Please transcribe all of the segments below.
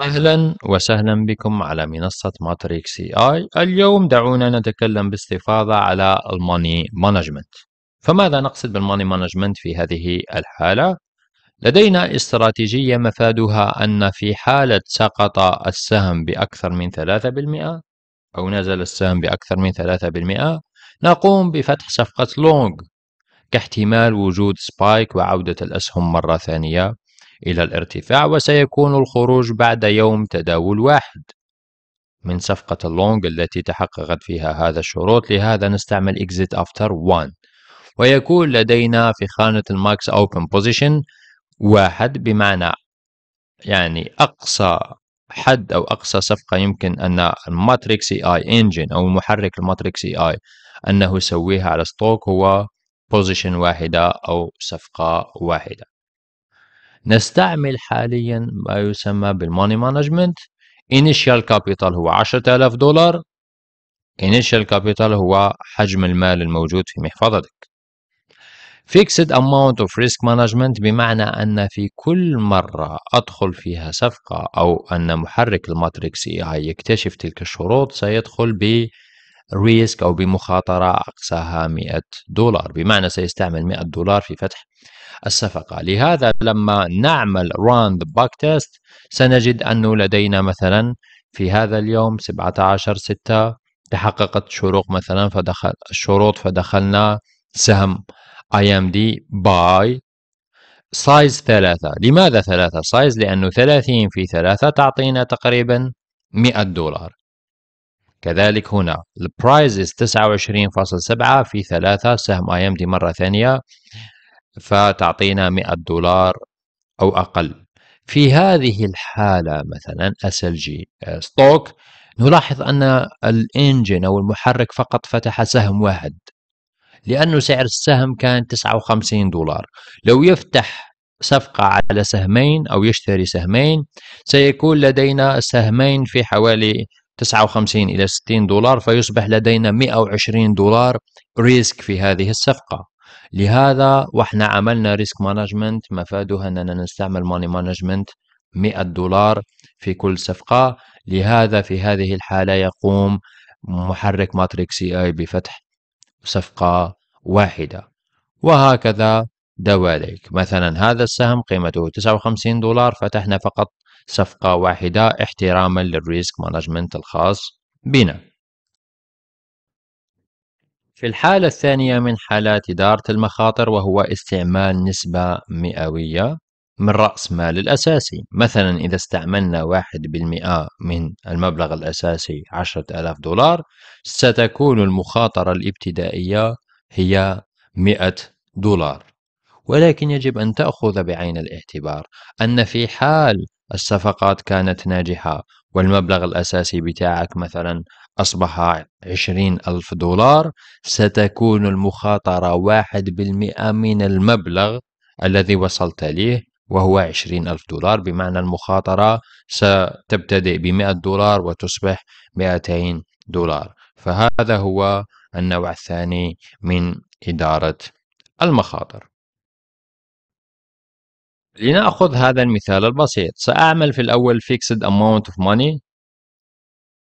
أهلا وسهلا بكم على منصة ماتريكس اي اي اليوم دعونا نتكلم باستفاضة على الماني مانجمنت فماذا نقصد بالماني مانجمنت في هذه الحالة؟ لدينا استراتيجية مفادها أن في حالة سقط السهم بأكثر من 3% أو نزل السهم بأكثر من 3% نقوم بفتح صفقة لونج كاحتمال وجود سبايك وعودة الأسهم مرة ثانية إلى الارتفاع وسيكون الخروج بعد يوم تداول واحد من صفقة اللونج التي تحققت فيها هذا الشروط لهذا نستعمل exit after one ويكون لدينا في خانة الماكس open position واحد بمعنى يعني أقصى حد أو أقصى صفقة يمكن أن الماتريكس اي انجن أو محرك الماتريكس اي أنه يسويها على ستوك هو بوزيشن واحدة أو صفقة واحدة نستعمل حاليا ما يسمى بالماني مانجمنت انيشال كابيتال هو 10000 دولار انيشال كابيتال هو حجم المال الموجود في محفظتك فيكسد اماونت اوف ريسك مانجمنت بمعنى ان في كل مره ادخل فيها صفقه او ان محرك الماتريكس اي اي يكتشف تلك الشروط سيدخل ب ريسك أو بمخاطرة أقصاها 100 دولار بمعنى سيستعمل 100 دولار في فتح الصفقة لهذا لما نعمل راند باك تيست سنجد أنه لدينا مثلا في هذا اليوم 17 6 تحققت شروط مثلا فدخل الشروط فدخلنا سهم IMD باي سايز ثلاثة لماذا ثلاثة سايز لأنه ثلاثين في ثلاثة تعطينا تقريبا مئة دولار كذلك هنا البرايز 29.7 في ثلاثة سهم اي ام دي مرة ثانية فتعطينا 100 دولار أو أقل في هذه الحالة مثلا اس ال جي ستوك نلاحظ أن الإنجن أو المحرك فقط فتح سهم واحد لأنه سعر السهم كان 59 دولار لو يفتح صفقة على سهمين أو يشتري سهمين سيكون لدينا سهمين في حوالي 59 إلى 60 دولار فيصبح لدينا 120 دولار ريسك في هذه الصفقة لهذا وإحنا عملنا ريسك مانجمنت مفادها أننا نستعمل ماني مانجمنت 100 دولار في كل صفقة لهذا في هذه الحالة يقوم محرك ماتريكس اي بفتح صفقة واحدة وهكذا دواليك مثلا هذا السهم قيمته 59 دولار فتحنا فقط صفقة واحدة احتراما للريسك مانجمنت الخاص بنا في الحالة الثانية من حالات إدارة المخاطر وهو استعمال نسبة مئوية من رأس مال الأساسي مثلا إذا استعملنا واحد بالمئة من المبلغ الأساسي عشرة ألاف دولار ستكون المخاطرة الابتدائية هي مئة دولار ولكن يجب أن تأخذ بعين الاعتبار أن في حال الصفقات كانت ناجحة والمبلغ الأساسي بتاعك مثلا أصبح عشرين ألف دولار ستكون المخاطرة واحد بالمئة من المبلغ الذي وصلت ليه وهو عشرين ألف دولار بمعنى المخاطرة ستبتدئ بمئة دولار وتصبح مئتين دولار فهذا هو النوع الثاني من إدارة المخاطر لنأخذ هذا المثال البسيط سأعمل في الأول fixed amount of money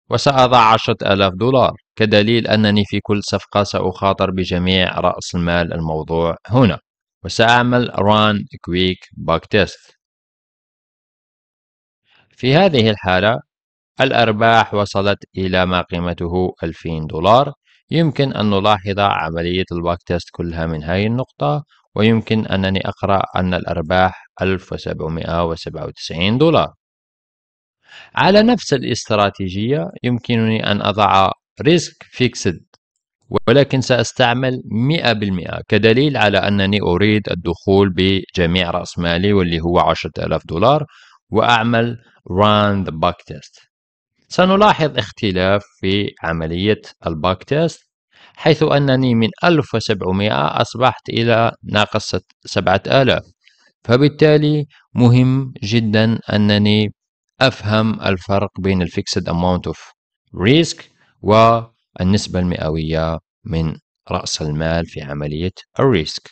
وسأضع عشرة آلاف دولار كدليل أنني في كل صفقة سأخاطر بجميع رأس المال الموضوع هنا وسأعمل run quick back test في هذه الحالة الأرباح وصلت إلى ما قيمته 2000 دولار يمكن أن نلاحظ عملية الباك تيست كلها من هذه النقطة ويمكن أنني أقرأ أن الأرباح 1797 دولار على نعم. نفس الاستراتيجية يمكنني أن أضع ريسك فيكسد ولكن سأستعمل 100% كدليل على أنني أريد الدخول بجميع رأس مالي واللي هو 10000 دولار وأعمل run the back test سنلاحظ اختلاف في عملية الباك تيست حيث أنني من 1700 أصبحت إلى ناقص 7000 فبالتالي مهم جدا أنني أفهم الفرق بين الفيكسد أماونت أوف ريسك والنسبة المئوية من رأس المال في عملية الريسك